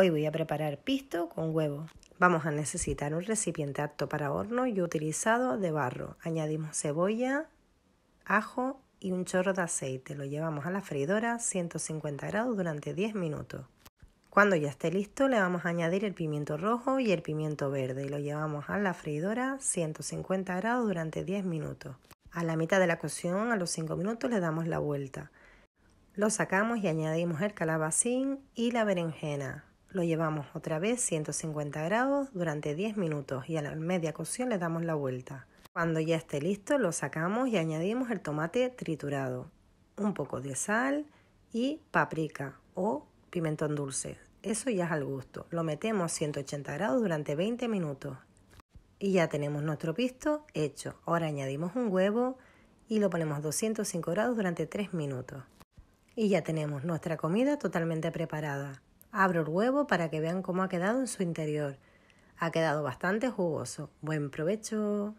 Hoy voy a preparar pisto con huevo. Vamos a necesitar un recipiente apto para horno y utilizado de barro. Añadimos cebolla, ajo y un chorro de aceite. Lo llevamos a la freidora a 150 grados durante 10 minutos. Cuando ya esté listo le vamos a añadir el pimiento rojo y el pimiento verde lo llevamos a la freidora a 150 grados durante 10 minutos. A la mitad de la cocción, a los 5 minutos, le damos la vuelta. Lo sacamos y añadimos el calabacín y la berenjena. Lo llevamos otra vez 150 grados durante 10 minutos y a la media cocción le damos la vuelta. Cuando ya esté listo lo sacamos y añadimos el tomate triturado, un poco de sal y paprika o pimentón dulce. Eso ya es al gusto. Lo metemos a 180 grados durante 20 minutos. Y ya tenemos nuestro pisto hecho. Ahora añadimos un huevo y lo ponemos 205 grados durante 3 minutos. Y ya tenemos nuestra comida totalmente preparada. Abro el huevo para que vean cómo ha quedado en su interior. Ha quedado bastante jugoso. Buen provecho.